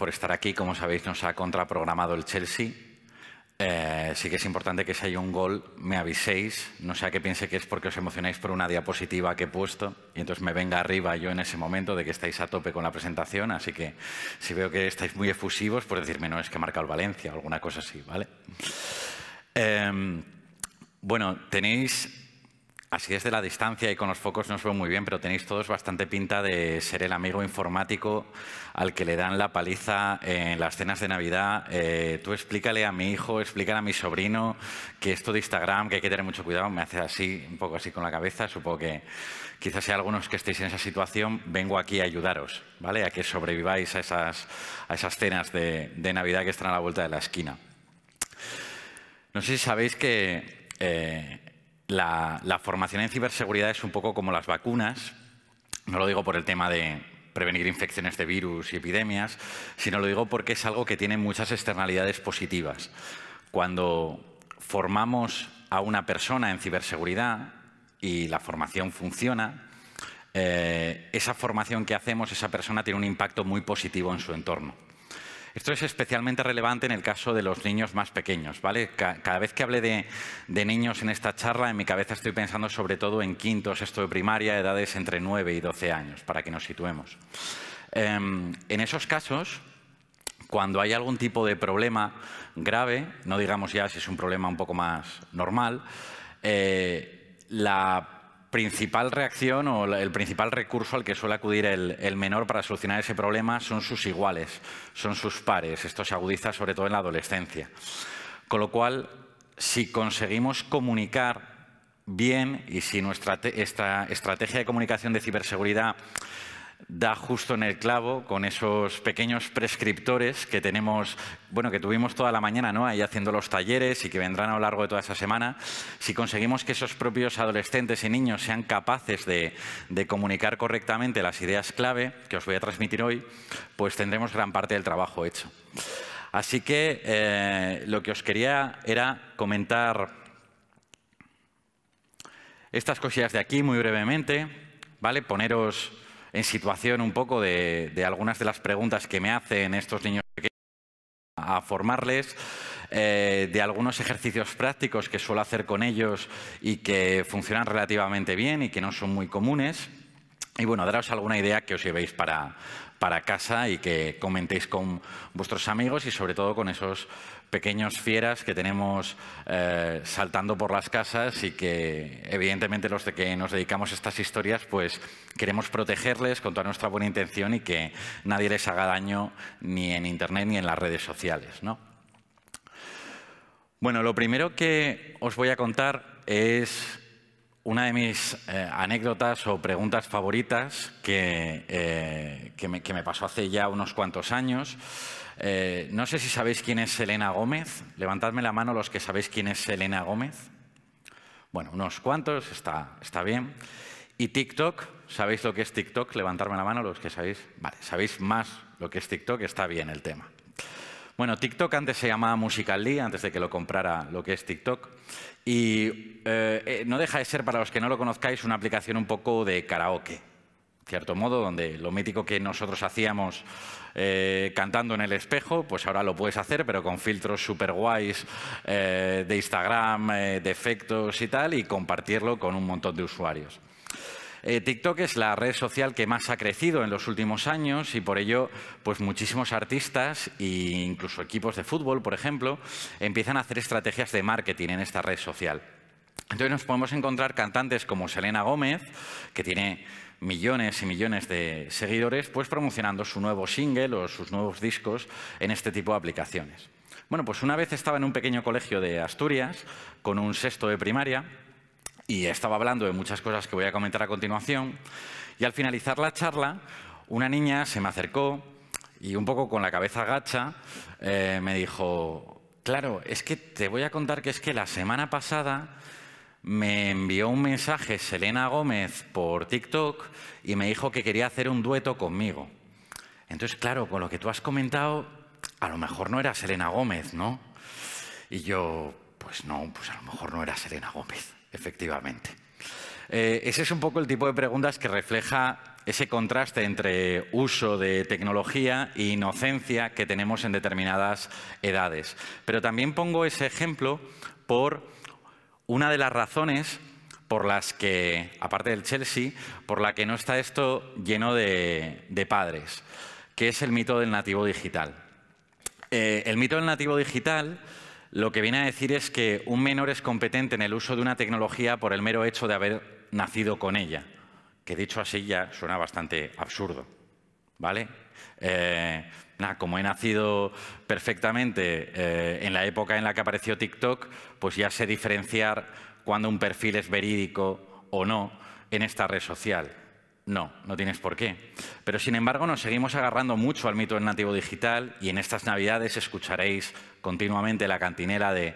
por estar aquí. Como sabéis, nos ha contraprogramado el Chelsea. Eh, sí que es importante que si hay un gol me aviséis, no sea que piense que es porque os emocionáis por una diapositiva que he puesto y entonces me venga arriba yo en ese momento de que estáis a tope con la presentación, así que si veo que estáis muy efusivos, por pues decirme no es que ha marcado el Valencia o alguna cosa así, ¿vale? Eh, bueno, tenéis Así es de la distancia y con los focos no os veo muy bien, pero tenéis todos bastante pinta de ser el amigo informático al que le dan la paliza en las cenas de Navidad. Eh, tú explícale a mi hijo, explícale a mi sobrino que esto de Instagram, que hay que tener mucho cuidado, me hace así, un poco así con la cabeza. Supongo que quizás sea algunos que estéis en esa situación, vengo aquí a ayudaros, ¿vale? A que sobreviváis a esas, a esas cenas de, Navidad que están a la vuelta de la esquina. No sé si sabéis que eh, la, formación en ciberseguridad es un poco como las vacunas, no lo digo por el tema de, prevenir infecciones de virus y epidemias, sino lo digo porque es algo que tiene muchas externalidades positivas. Cuando formamos a una persona en ciberseguridad y la formación funciona, eh, esa formación que hacemos, esa persona tiene un impacto muy positivo en su entorno. Esto es especialmente relevante en el caso de los niños más pequeños. ¿vale? Cada vez que hablé de, niños en esta charla, en mi cabeza estoy pensando sobre todo en quintos, sexto de primaria, edades entre 9 y 12 años, para que nos situemos. Em, en esos casos, cuando hay algún tipo de problema grave, no digamos ya si es un problema un poco más normal, eh, la principal reacción o el principal recurso al que suele acudir el, menor para solucionar ese problema son sus iguales, son sus pares. Esto se agudiza sobre todo en la adolescencia. Con lo cual, si conseguimos comunicar bien y si nuestra esta estrategia de comunicación de ciberseguridad da justo en el clavo con esos pequeños prescriptores que tenemos, bueno, que tuvimos toda la mañana, ¿no? Ahí haciendo los talleres y que vendrán a lo largo de toda esa semana. Si conseguimos que esos propios adolescentes y niños sean capaces de, comunicar correctamente las ideas clave que os voy a transmitir hoy, pues tendremos gran parte del trabajo hecho. Así que eh, lo que os quería era comentar estas cosillas de aquí muy brevemente, ¿vale? Poneros en situación un poco de, algunas de las preguntas que me hacen estos niños pequeños a formarles. Eh, de algunos ejercicios prácticos que suelo hacer con ellos y que funcionan relativamente bien y que no son muy comunes. Y bueno, daros alguna idea que os llevéis para, para casa y que comentéis con vuestros amigos y sobre todo con esos pequeños fieras que tenemos eh, saltando por las casas y que evidentemente los de que nos dedicamos a estas historias pues queremos protegerles con toda nuestra buena intención y que nadie les haga daño ni en internet ni en las redes sociales. ¿no? Bueno, lo primero que os voy a contar es una de mis eh, anécdotas o preguntas favoritas que, eh, que, me, pasó hace ya unos cuantos años. Eh, no sé si sabéis quién es Elena Gómez. Levantadme la mano los que sabéis quién es Elena Gómez. Bueno, unos cuantos, está, está bien. Y TikTok, ¿sabéis lo que es TikTok? Levantadme la mano los que sabéis. Vale, sabéis más lo que es TikTok, está bien el tema. Bueno, TikTok antes se llamaba Musical.ly, antes de que lo comprara lo que es TikTok. Y eh, eh, no deja de ser, para los que no lo conozcáis, una aplicación un poco de karaoke, cierto modo, donde lo mítico que nosotros hacíamos eh, cantando en el espejo, pues ahora lo puedes hacer, pero con filtros super guays de Instagram, de efectos y tal, y compartirlo con un montón de usuarios. Eh, TikTok es la red social que más ha crecido en los últimos años y por ello pues muchísimos artistas e incluso equipos de fútbol, por ejemplo, empiezan a hacer estrategias de marketing en esta red social. Entonces nos podemos encontrar cantantes como Selena Gómez, que tiene millones y millones de seguidores, pues promocionando su nuevo single o sus nuevos discos en este tipo de aplicaciones. Bueno, pues una vez estaba en un pequeño colegio de Asturias, con un sexto de primaria, y estaba hablando de muchas cosas que voy a comentar a continuación. Y al finalizar la charla, una niña se me acercó y un poco con la cabeza gacha eh, me dijo, claro, es que te voy a contar que es que la semana pasada me envió un mensaje Selena Gómez por TikTok y me dijo que quería hacer un dueto conmigo. Entonces, claro, con lo que tú has comentado, a lo mejor no era Selena Gómez, ¿no? Y yo, pues no, pues a lo mejor no era Selena Gómez. Efectivamente. Eh, ese es un poco el tipo de preguntas que refleja ese contraste entre uso de tecnología e inocencia que tenemos en determinadas edades. Pero también pongo ese ejemplo por una de las razones por las que, aparte del Chelsea, por la que no está esto lleno de, padres, que es el mito del nativo digital. Eh, el mito del nativo digital lo que viene a decir es que un menor es competente en el uso de una tecnología por el mero hecho de haber nacido con ella, que dicho así ya suena bastante absurdo. ¿Vale? Eh, como he nacido perfectamente eh, en la época en la que apareció TikTok, pues ya sé diferenciar cuando un perfil es verídico o no en esta red social. No, no tienes por qué. Pero sin embargo nos seguimos agarrando mucho al mito del nativo digital y en estas navidades escucharéis continuamente la cantinera de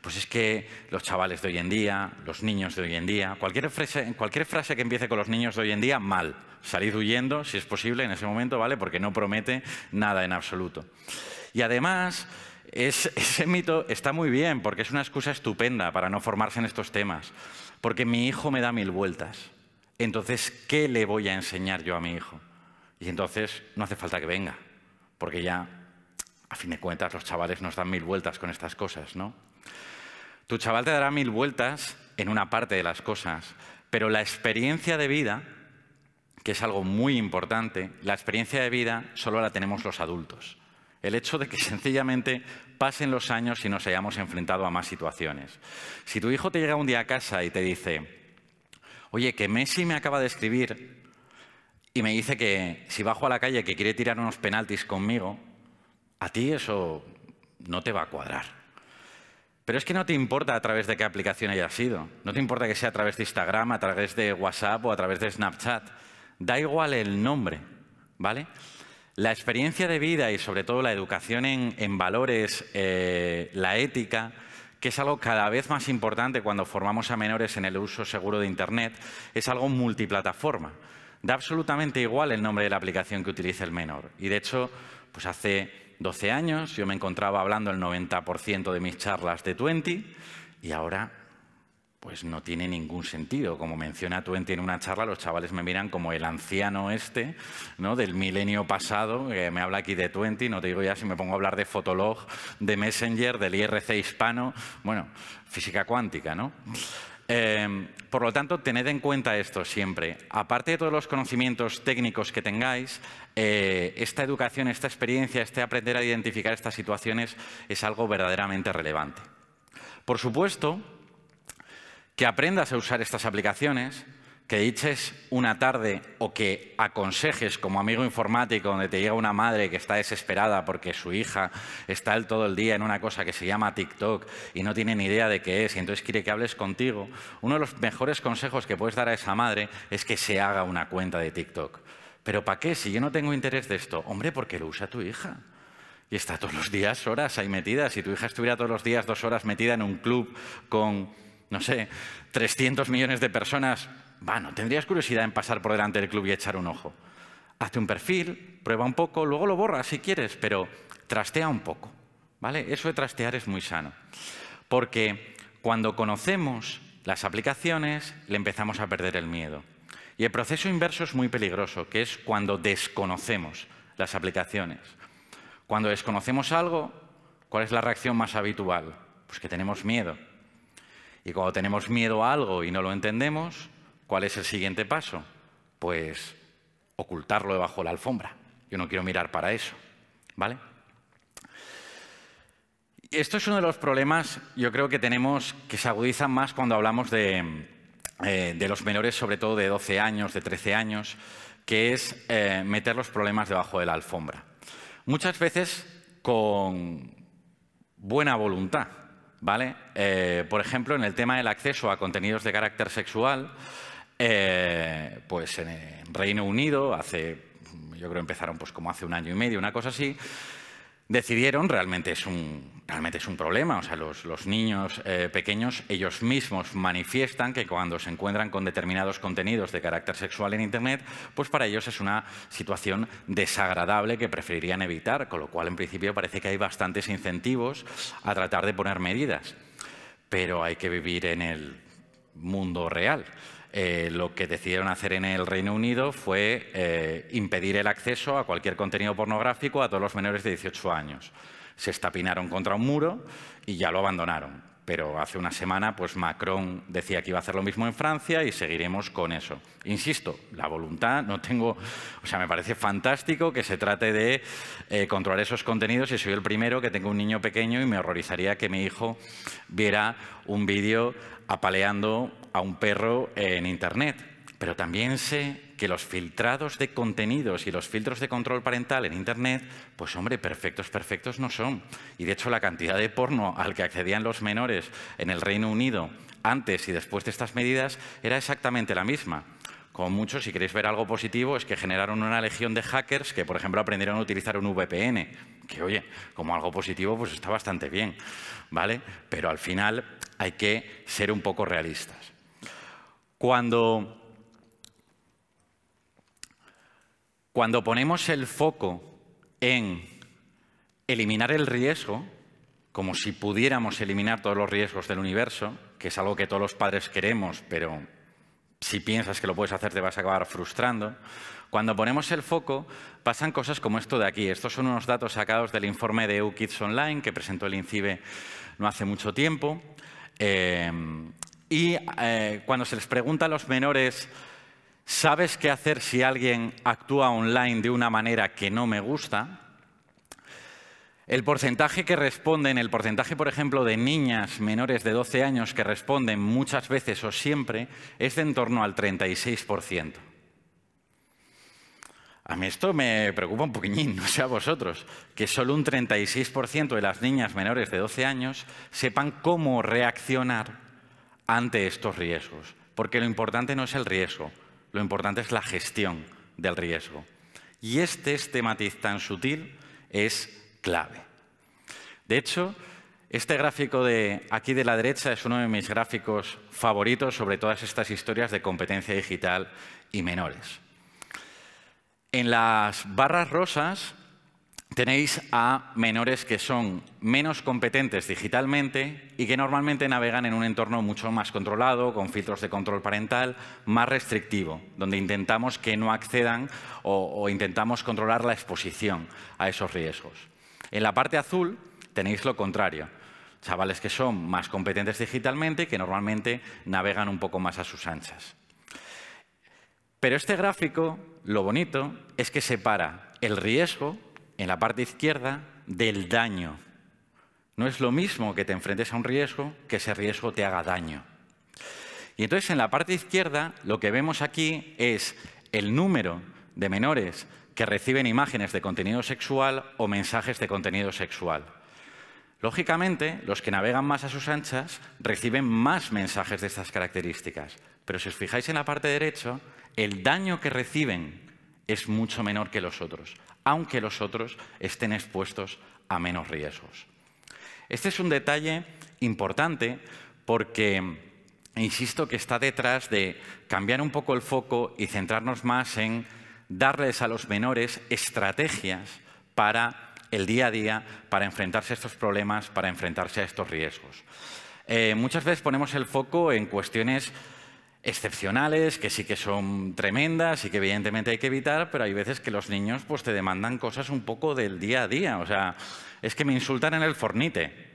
pues es que los chavales de hoy en día, los niños de hoy en día, cualquier frase, cualquier frase que empiece con los niños de hoy en día, mal. Salid huyendo, si es posible, en ese momento, ¿vale? Porque no promete nada en absoluto. Y además, ese mito está muy bien, porque es una excusa estupenda para no formarse en estos temas. Porque mi hijo me da mil vueltas. Entonces, ¿qué le voy a enseñar yo a mi hijo? Y entonces no hace falta que venga, porque ya, a fin de cuentas, los chavales nos dan mil vueltas con estas cosas, ¿no? Tu chaval te dará mil vueltas en una parte de las cosas, pero la experiencia de vida, que es algo muy importante, la experiencia de vida solo la tenemos los adultos. El hecho de que sencillamente pasen los años y nos hayamos enfrentado a más situaciones. Si tu hijo te llega un día a casa y te dice, oye, que Messi me acaba de escribir y me dice que si bajo a la calle que quiere tirar unos penaltis conmigo, a ti eso no te va a cuadrar. Pero es que no te importa a través de qué aplicación haya sido. No te importa que sea a través de Instagram, a través de WhatsApp o a través de Snapchat. Da igual el nombre, ¿vale? La experiencia de vida y sobre todo la educación en, valores, eh, la ética, que es algo cada vez más importante cuando formamos a menores en el uso seguro de Internet, es algo multiplataforma. Da absolutamente igual el nombre de la aplicación que utilice el menor. Y de hecho, pues hace 12 años yo me encontraba hablando el 90% de mis charlas de 20 y ahora pues no tiene ningún sentido. Como menciona Twenty en una charla, los chavales me miran como el anciano este, ¿no? Del milenio pasado, que me habla aquí de Twenty, no te digo ya si me pongo a hablar de Fotolog, de Messenger, del IRC hispano, bueno, física cuántica, ¿no? Em, por lo tanto, tened en cuenta esto siempre. Aparte de todos los conocimientos técnicos que tengáis, eh, esta educación, esta experiencia, este aprender a identificar estas situaciones es algo verdaderamente relevante. Por supuesto, que aprendas a usar estas aplicaciones, que eches una tarde o que aconsejes como amigo informático donde te llega una madre que está desesperada porque su hija está él todo el día en una cosa que se llama TikTok y no tiene ni idea de qué es y entonces quiere que hables contigo, uno de los mejores consejos que puedes dar a esa madre es que se haga una cuenta de TikTok. ¿Pero para qué? Si yo no tengo interés de esto. Hombre, porque lo usa tu hija. Y está todos los días horas ahí metida. Si tu hija estuviera todos los días dos horas metida en un club con no sé, 300 millones de personas, bueno, ¿tendrías curiosidad en pasar por delante del club y echar un ojo? Hazte un perfil, prueba un poco, luego lo borras si quieres, pero trastea un poco, ¿vale? Eso de trastear es muy sano, porque cuando conocemos las aplicaciones le empezamos a perder el miedo. Y el proceso inverso es muy peligroso, que es cuando desconocemos las aplicaciones. Cuando desconocemos algo, ¿cuál es la reacción más habitual? Pues que tenemos miedo. Y cuando tenemos miedo a algo y no lo entendemos, ¿cuál es el siguiente paso? Pues ocultarlo debajo de la alfombra. Yo no quiero mirar para eso. ¿Vale? Esto es uno de los problemas, yo creo que tenemos, que se agudizan más cuando hablamos eh, de, los menores, sobre todo de 12 años, de 13 años, que es eh, meter los problemas debajo de la alfombra. Muchas veces con buena voluntad, ¿vale? Eh, por ejemplo, en el tema del acceso a contenidos de carácter sexual, eh, pues en Reino Unido, hace, yo creo empezaron pues como hace un año y medio, una cosa así, decidieron, realmente es un, realmente es un problema, o sea, los, los niños eh, pequeños ellos mismos manifiestan que cuando se encuentran con determinados contenidos de carácter sexual en Internet, pues para ellos es una situación desagradable que preferirían evitar, con lo cual en principio parece que hay bastantes incentivos a tratar de poner medidas, pero hay que vivir en el mundo real. Eh, lo que decidieron hacer en el Reino Unido fue eh, impedir el acceso a cualquier contenido pornográfico a todos los menores de 18 años. Se estapinaron contra un muro y ya lo abandonaron pero hace una semana pues Macron decía que iba a hacer lo mismo en Francia y seguiremos con eso. Insisto, la voluntad no tengo, o sea, me parece fantástico que se trate de eh, controlar esos contenidos y soy el primero que tengo un niño pequeño y me horrorizaría que mi hijo viera un vídeo apaleando a un perro en internet. Pero también sé que los filtrados de contenidos y los filtros de control parental en Internet, pues hombre, perfectos, perfectos no son. Y de hecho la cantidad de porno al que accedían los menores en el Reino Unido antes y después de estas medidas era exactamente la misma. Como muchos, si queréis ver algo positivo, es que generaron una legión de hackers que, por ejemplo, aprendieron a utilizar un VPN, que oye, como algo positivo, pues está bastante bien, ¿vale? Pero al final hay que ser un poco realistas. Cuando Cuando ponemos el foco en eliminar el riesgo, como si pudiéramos eliminar todos los riesgos del universo, que es algo que todos los padres queremos, pero si piensas que lo puedes hacer te vas a acabar frustrando. Cuando ponemos el foco, pasan cosas como esto de aquí. Estos son unos datos sacados del informe de EU Kids Online que presentó el INCIBE no hace mucho tiempo. Eh, y eh, cuando se les pregunta a los menores ¿Sabes qué hacer si alguien actúa online de una manera que no me gusta? El porcentaje que responden, el porcentaje, por ejemplo, de niñas menores de 12 años que responden muchas veces o siempre, es de en torno al 36%. A mí esto me preocupa un poquillín, no sé a vosotros, que solo un 36% de las niñas menores de 12 años sepan cómo reaccionar ante estos riesgos. Porque lo importante no es el riesgo, lo importante es la gestión del riesgo. Y este, este matiz tan sutil es clave. De hecho, este gráfico de aquí de la derecha es uno de mis gráficos favoritos sobre todas estas historias de competencia digital y menores. En las barras rosas tenéis a menores que son menos competentes digitalmente y que normalmente navegan en un entorno mucho más controlado, con filtros de control parental, más restrictivo, donde intentamos que no accedan o, intentamos controlar la exposición a esos riesgos. En la parte azul tenéis lo contrario, chavales que son más competentes digitalmente y que normalmente navegan un poco más a sus anchas. Pero este gráfico, lo bonito, es que separa el riesgo en la parte izquierda del daño. No es lo mismo que te enfrentes a un riesgo que ese riesgo te haga daño. Y entonces en la parte izquierda lo que vemos aquí es el número de menores que reciben imágenes de contenido sexual o mensajes de contenido sexual. Lógicamente, los que navegan más a sus anchas reciben más mensajes de estas características. Pero si os fijáis en la parte derecha, el daño que reciben es mucho menor que los otros aunque los otros estén expuestos a menos riesgos. Este es un detalle importante porque insisto que está detrás de cambiar un poco el foco y centrarnos más en darles a los menores estrategias para el día a día, para enfrentarse a estos problemas, para enfrentarse a estos riesgos. Eh, muchas veces ponemos el foco en cuestiones excepcionales, que sí que son tremendas y que evidentemente hay que evitar, pero hay veces que los niños pues, te demandan cosas un poco del día a día. O sea, es que me insultan en el fornite.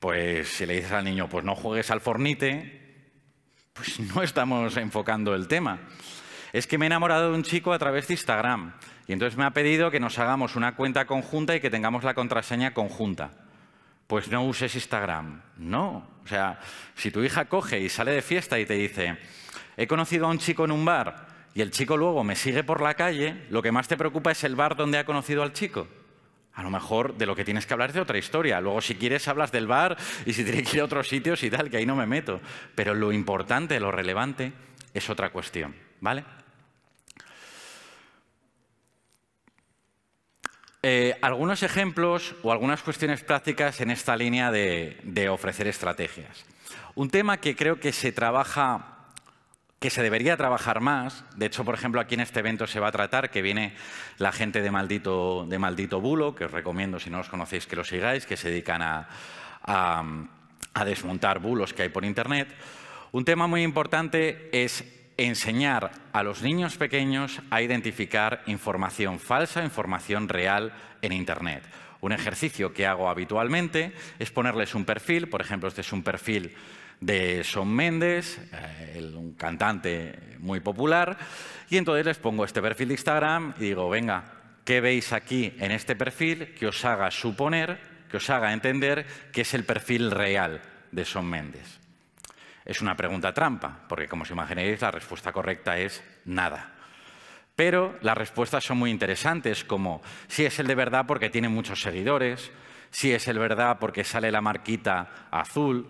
Pues si le dices al niño, pues no juegues al fornite, pues no estamos enfocando el tema. Es que me he enamorado de un chico a través de Instagram y entonces me ha pedido que nos hagamos una cuenta conjunta y que tengamos la contraseña conjunta pues no uses Instagram. No. O sea, si tu hija coge y sale de fiesta y te dice, he conocido a un chico en un bar y el chico luego me sigue por la calle, lo que más te preocupa es el bar donde ha conocido al chico. A lo mejor de lo que tienes que hablar es de otra historia. Luego, si quieres, hablas del bar y si tienes que ir a otros sitios y tal, que ahí no me meto. Pero lo importante, lo relevante, es otra cuestión. ¿Vale? Eh, algunos ejemplos o algunas cuestiones prácticas en esta línea de, ofrecer estrategias. Un tema que creo que se trabaja, que se debería trabajar más, de hecho, por ejemplo, aquí en este evento se va a tratar, que viene la gente de Maldito, de Maldito Bulo, que os recomiendo, si no os conocéis, que lo sigáis, que se dedican a desmontar bulos que hay por Internet. Un tema muy importante es enseñar a los niños pequeños a identificar información falsa, información real en Internet. Un ejercicio que hago habitualmente es ponerles un perfil, por ejemplo, este es un perfil de Son Méndez, eh, un cantante muy popular, y entonces les pongo este perfil de Instagram y digo, venga, ¿qué veis aquí en este perfil que os haga suponer, que os haga entender que es el perfil real de Son Méndez? Es una pregunta trampa, porque como os imagináis, la respuesta correcta es nada. Pero las respuestas son muy interesantes, como si es el de verdad porque tiene muchos seguidores, si es el verdad porque sale la marquita azul,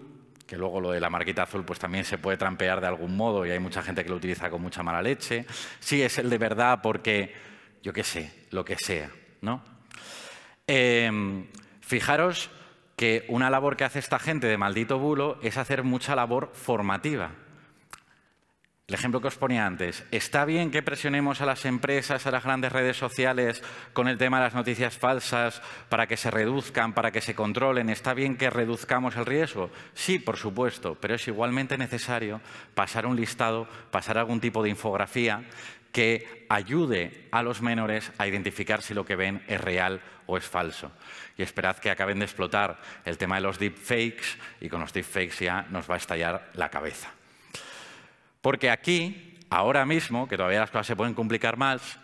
que luego lo de la marquita azul pues también se puede trampear de algún modo y hay mucha gente que lo utiliza con mucha mala leche, si es el de verdad porque, yo qué sé, lo que sea, ¿no? Em, fijaros que una labor que hace esta gente de maldito bulo es hacer mucha labor formativa. El ejemplo que os ponía antes, ¿está bien que presionemos a las empresas, a las grandes redes sociales con el tema de las noticias falsas para que se reduzcan, para que se controlen? ¿Está bien que reduzcamos el riesgo? Sí, por supuesto, pero es igualmente necesario pasar un listado, pasar algún tipo de infografía que ayude a los menores a identificar si lo que ven es real o es falso. Y esperad que acaben de explotar el tema de los deepfakes y con los deepfakes ya nos va a estallar la cabeza. Porque aquí, ahora mismo, que todavía las cosas se pueden complicar más,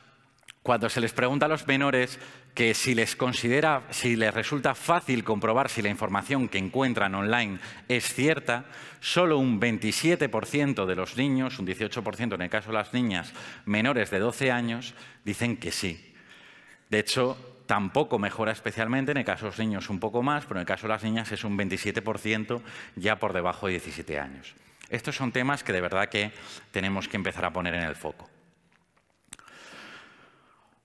cuando se les pregunta a los menores que si les considera, si les resulta fácil comprobar si la información que encuentran online es cierta, solo un 27% de los niños, un 18% en el caso de las niñas menores de 12 años, dicen que sí. De hecho, tampoco mejora especialmente, en el caso de los niños un poco más, pero en el caso de las niñas es un 27% ya por debajo de 17 años. Estos son temas que de verdad que tenemos que empezar a poner en el foco.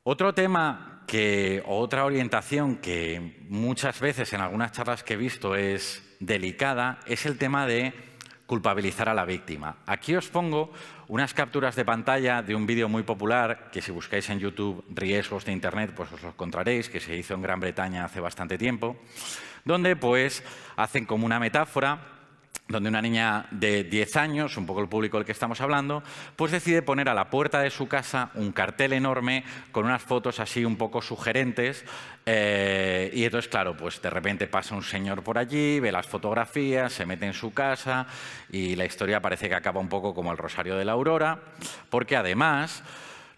Otro tema que otra orientación que muchas veces en algunas charlas que he visto es delicada es el tema de culpabilizar a la víctima. Aquí os pongo unas capturas de pantalla de un vídeo muy popular que si buscáis en YouTube riesgos de Internet pues os lo encontraréis, que se hizo en Gran Bretaña hace bastante tiempo, donde pues hacen como una metáfora donde una niña de 10 años, un poco el público del que estamos hablando, pues decide poner a la puerta de su casa un cartel enorme con unas fotos así un poco sugerentes. Eh, y entonces, claro, pues de repente pasa un señor por allí, ve las fotografías, se mete en su casa y la historia parece que acaba un poco como el Rosario de la Aurora, porque además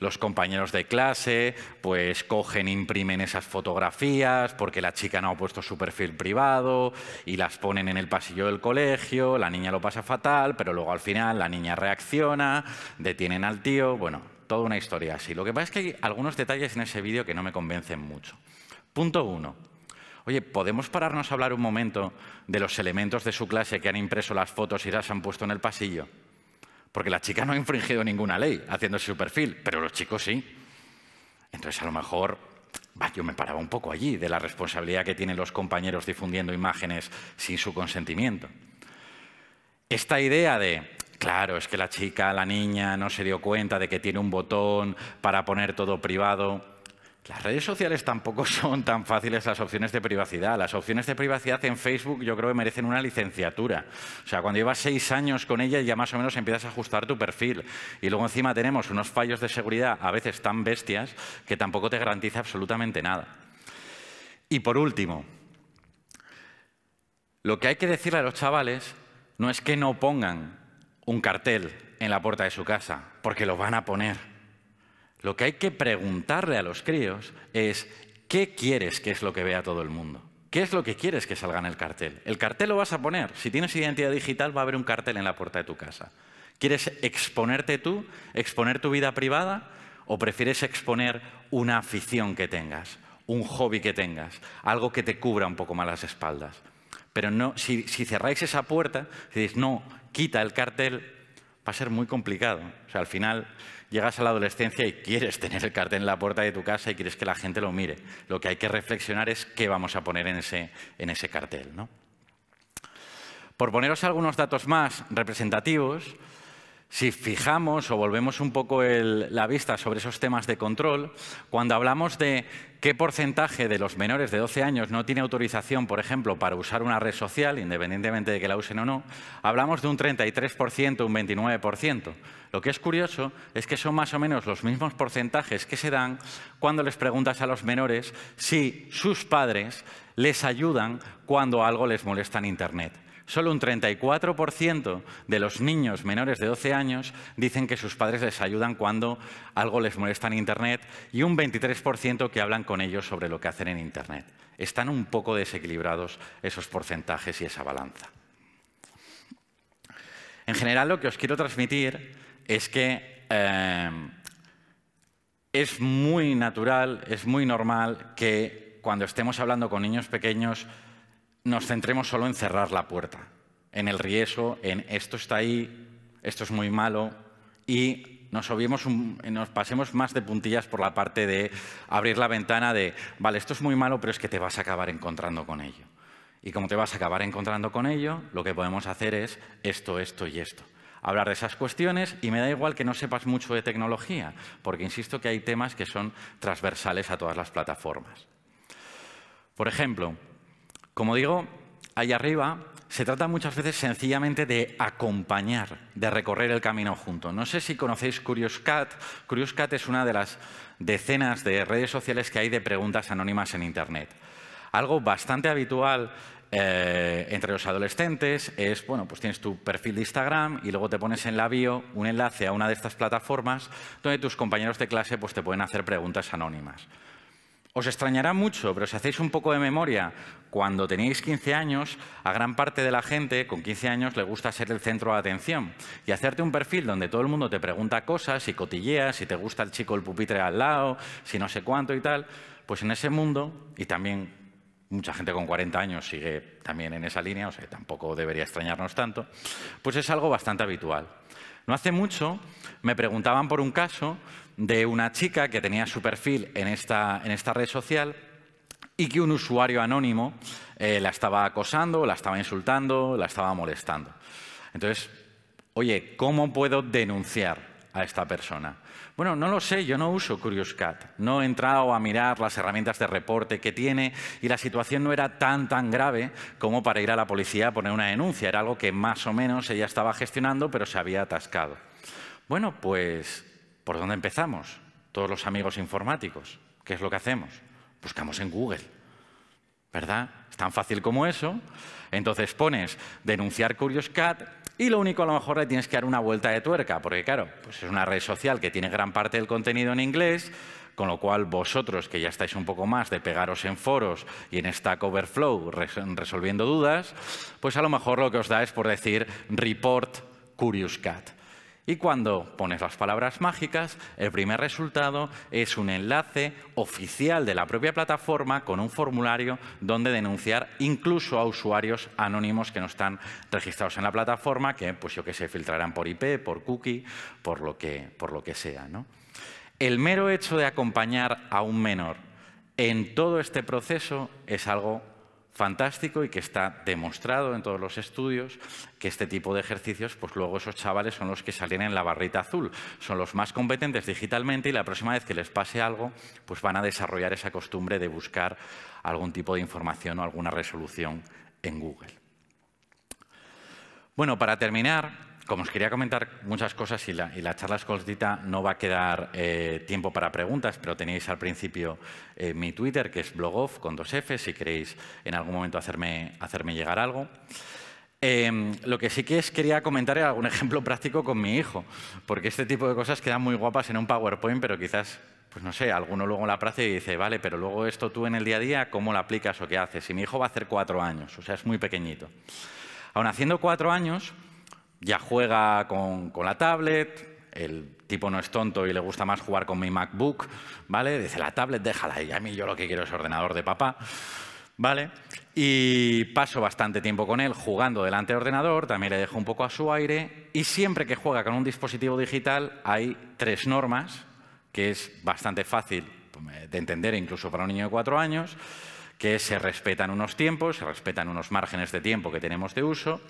los compañeros de clase pues cogen, imprimen esas fotografías porque la chica no ha puesto su perfil privado y las ponen en el pasillo del colegio, la niña lo pasa fatal, pero luego al final la niña reacciona, detienen al tío, bueno, toda una historia así. Lo que pasa es que hay algunos detalles en ese vídeo que no me convencen mucho. Punto uno. Oye, ¿podemos pararnos a hablar un momento de los elementos de su clase que han impreso las fotos y las han puesto en el pasillo? Porque la chica no ha infringido ninguna ley haciendo su perfil, pero los chicos sí. Entonces, a lo mejor, yo me paraba un poco allí de la responsabilidad que tienen los compañeros difundiendo imágenes sin su consentimiento. Esta idea de, claro, es que la chica, la niña, no se dio cuenta de que tiene un botón para poner todo privado, las redes sociales tampoco son tan fáciles las opciones de privacidad. Las opciones de privacidad en Facebook yo creo que merecen una licenciatura. O sea, cuando llevas seis años con ella ya más o menos empiezas a ajustar tu perfil. Y luego encima tenemos unos fallos de seguridad a veces tan bestias que tampoco te garantiza absolutamente nada. Y por último, lo que hay que decirle a los chavales no es que no pongan un cartel en la puerta de su casa, porque lo van a poner. Lo que hay que preguntarle a los críos es, ¿qué quieres que es lo que vea todo el mundo? ¿Qué es lo que quieres que salga en el cartel? El cartel lo vas a poner. Si tienes identidad digital, va a haber un cartel en la puerta de tu casa. ¿Quieres exponerte tú, exponer tu vida privada? ¿O prefieres exponer una afición que tengas, un hobby que tengas, algo que te cubra un poco más las espaldas? Pero no, si, si cerráis esa puerta, si dices, no, quita el cartel, va a ser muy complicado. sea, al final llegas a la adolescencia y quieres tener el cartel en la puerta de tu casa y quieres que la gente lo mire. Lo que hay que reflexionar es qué vamos a poner en ese, en ese cartel. ¿no? Por poneros algunos datos más representativos, si fijamos o volvemos un poco la vista sobre esos temas de control, cuando hablamos de qué porcentaje de los menores de 12 años no tiene autorización, por ejemplo, para usar una red social, independientemente de que la usen o no, hablamos de un 33%, un 29%. Lo que es curioso es que son más o menos los mismos porcentajes que se dan cuando les preguntas a los menores si sus padres les ayudan cuando algo les molesta en Internet. Solo un 34% de los niños menores de 12 años dicen que sus padres les ayudan cuando algo les molesta en Internet y un 23% que hablan con ellos sobre lo que hacen en Internet. Están un poco desequilibrados esos porcentajes y esa balanza. En general, lo que os quiero transmitir es que eh, es muy natural, es muy normal que cuando estemos hablando con niños pequeños nos centremos solo en cerrar la puerta, en el riesgo, en esto está ahí, esto es muy malo, y nos, un, nos pasemos más de puntillas por la parte de abrir la ventana de, vale, esto es muy malo, pero es que te vas a acabar encontrando con ello. Y como te vas a acabar encontrando con ello, lo que podemos hacer es esto, esto y esto. Hablar de esas cuestiones y me da igual que no sepas mucho de tecnología, porque insisto que hay temas que son transversales a todas las plataformas. Por ejemplo, como digo, ahí arriba se trata muchas veces sencillamente de acompañar, de recorrer el camino junto. No sé si conocéis CuriousCat. CuriousCat es una de las decenas de redes sociales que hay de preguntas anónimas en Internet. Algo bastante habitual eh, entre los adolescentes es, bueno, pues tienes tu perfil de Instagram y luego te pones en la bio un enlace a una de estas plataformas donde tus compañeros de clase pues, te pueden hacer preguntas anónimas. Os extrañará mucho, pero si hacéis un poco de memoria, cuando tenéis 15 años, a gran parte de la gente con 15 años le gusta ser el centro de atención y hacerte un perfil donde todo el mundo te pregunta cosas, y cotilleas, si te gusta el chico el pupitre al lado, si no sé cuánto y tal, pues en ese mundo, y también mucha gente con 40 años sigue también en esa línea, o sea, tampoco debería extrañarnos tanto, pues es algo bastante habitual. No hace mucho me preguntaban por un caso de una chica que tenía su perfil en esta, en esta red social y que un usuario anónimo eh, la estaba acosando, la estaba insultando, la estaba molestando. Entonces, oye, ¿cómo puedo denunciar a esta persona? Bueno, no lo sé, yo no uso CuriousCat, No he entrado a mirar las herramientas de reporte que tiene y la situación no era tan, tan grave como para ir a la policía a poner una denuncia. Era algo que más o menos ella estaba gestionando, pero se había atascado. Bueno, pues, ¿por dónde empezamos? Todos los amigos informáticos. ¿Qué es lo que hacemos? Buscamos en Google. ¿Verdad? Es tan fácil como eso. Entonces pones denunciar CuriousCat y lo único, a lo mejor, le tienes que dar una vuelta de tuerca, porque claro, pues es una red social que tiene gran parte del contenido en inglés, con lo cual vosotros, que ya estáis un poco más de pegaros en foros y en Stack Overflow resolviendo dudas, pues a lo mejor lo que os da es por decir report Curious Cat y cuando pones las palabras mágicas, el primer resultado es un enlace oficial de la propia plataforma con un formulario donde denunciar incluso a usuarios anónimos que no están registrados en la plataforma, que pues yo que sé, filtrarán por IP, por cookie, por lo que, por lo que sea. ¿no? El mero hecho de acompañar a un menor en todo este proceso es algo fantástico y que está demostrado en todos los estudios que este tipo de ejercicios, pues luego esos chavales son los que salen en la barrita azul, son los más competentes digitalmente y la próxima vez que les pase algo, pues van a desarrollar esa costumbre de buscar algún tipo de información o alguna resolución en Google. Bueno, para terminar, como os quería comentar muchas cosas y la, charla es cortita, no va a quedar eh, tiempo para preguntas, pero tenéis al principio eh, mi Twitter, que es blogoff con dos F, si queréis en algún momento hacerme, llegar algo. Em, lo que sí que es, quería comentar es algún ejemplo práctico con mi hijo, porque este tipo de cosas quedan muy guapas en un PowerPoint, pero quizás, pues no sé, alguno luego la práctica y dice, vale, pero luego esto tú en el día a día, ¿cómo lo aplicas o qué haces? Y mi hijo va a hacer cuatro años, o sea, es muy pequeñito. Aún haciendo cuatro años, ya juega con, la tablet, el tipo no es tonto y le gusta más jugar con mi MacBook, ¿vale? Dice, la tablet déjala y a mí yo lo que quiero es ordenador de papá, ¿vale? Y paso bastante tiempo con él jugando delante del ordenador, también le dejo un poco a su aire y siempre que juega con un dispositivo digital hay tres normas, que es bastante fácil pues, de entender incluso para un niño de cuatro años, que se respetan unos tiempos, se respetan unos márgenes de tiempo que tenemos de uso,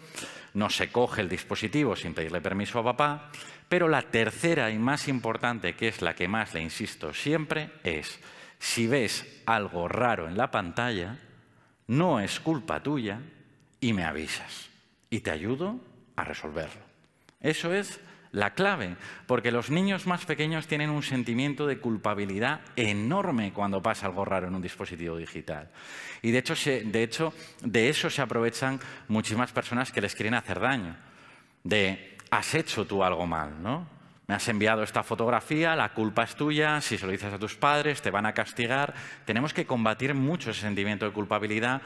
no se coge el dispositivo sin pedirle permiso a papá, pero la tercera y más importante, que es la que más le insisto siempre, es si ves algo raro en la pantalla, no es culpa tuya y me avisas y te ayudo a resolverlo. Eso es la clave, porque los niños más pequeños tienen un sentimiento de culpabilidad enorme cuando pasa algo raro en un dispositivo digital. Y de hecho, de, hecho de eso se aprovechan muchísimas personas que les quieren hacer daño. De, has hecho tú algo mal, ¿no? Me has enviado esta fotografía, la culpa es tuya, si se lo dices a tus padres te van a castigar. Tenemos que combatir mucho ese sentimiento de culpabilidad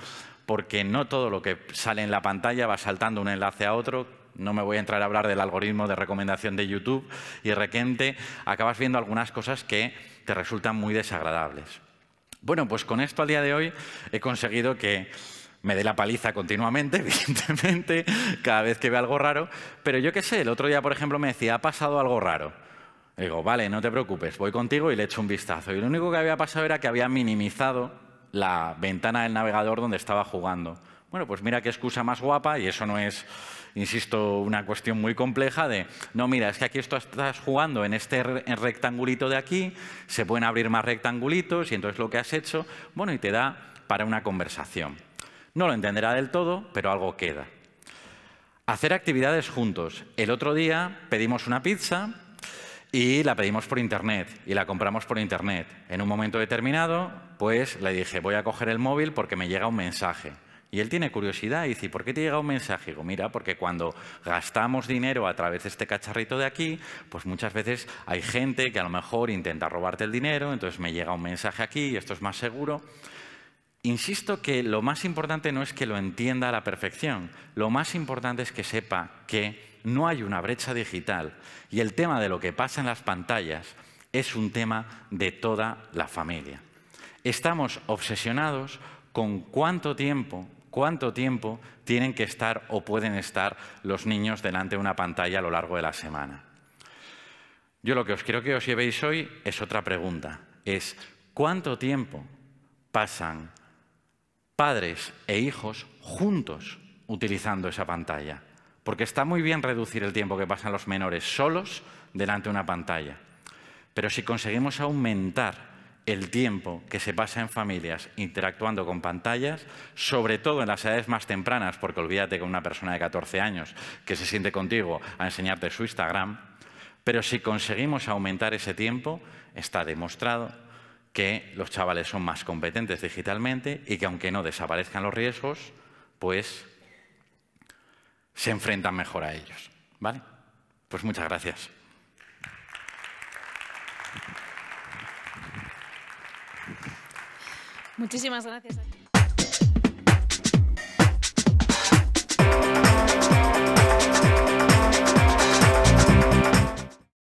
porque no todo lo que sale en la pantalla va saltando un enlace a otro, no me voy a entrar a hablar del algoritmo de recomendación de YouTube y requente, acabas viendo algunas cosas que te resultan muy desagradables. Bueno, pues con esto al día de hoy he conseguido que me dé la paliza continuamente, evidentemente, cada vez que ve algo raro, pero yo qué sé, el otro día, por ejemplo, me decía, ha pasado algo raro. Le digo, vale, no te preocupes, voy contigo y le echo un vistazo. Y lo único que había pasado era que había minimizado la ventana del navegador donde estaba jugando. Bueno, pues mira qué excusa más guapa y eso no es insisto, una cuestión muy compleja de, no, mira, es que aquí esto estás jugando en este rectangulito de aquí, se pueden abrir más rectangulitos y entonces lo que has hecho, bueno, y te da para una conversación. No lo entenderá del todo, pero algo queda. Hacer actividades juntos. El otro día pedimos una pizza y la pedimos por internet y la compramos por internet. En un momento determinado, pues le dije, voy a coger el móvil porque me llega un mensaje. Y él tiene curiosidad y dice, ¿por qué te llega un mensaje? digo, mira, porque cuando gastamos dinero a través de este cacharrito de aquí, pues muchas veces hay gente que a lo mejor intenta robarte el dinero, entonces me llega un mensaje aquí y esto es más seguro. Insisto que lo más importante no es que lo entienda a la perfección, lo más importante es que sepa que no hay una brecha digital y el tema de lo que pasa en las pantallas es un tema de toda la familia. Estamos obsesionados con cuánto tiempo cuánto tiempo tienen que estar o pueden estar los niños delante de una pantalla a lo largo de la semana. Yo lo que os quiero que os llevéis hoy es otra pregunta. Es cuánto tiempo pasan padres e hijos juntos utilizando esa pantalla. Porque está muy bien reducir el tiempo que pasan los menores solos delante de una pantalla. Pero si conseguimos aumentar el tiempo que se pasa en familias interactuando con pantallas, sobre todo en las edades más tempranas, porque olvídate que una persona de 14 años que se siente contigo a enseñarte su Instagram, pero si conseguimos aumentar ese tiempo, está demostrado que los chavales son más competentes digitalmente y que aunque no desaparezcan los riesgos, pues se enfrentan mejor a ellos. ¿Vale? Pues muchas gracias. Muchísimas gracias.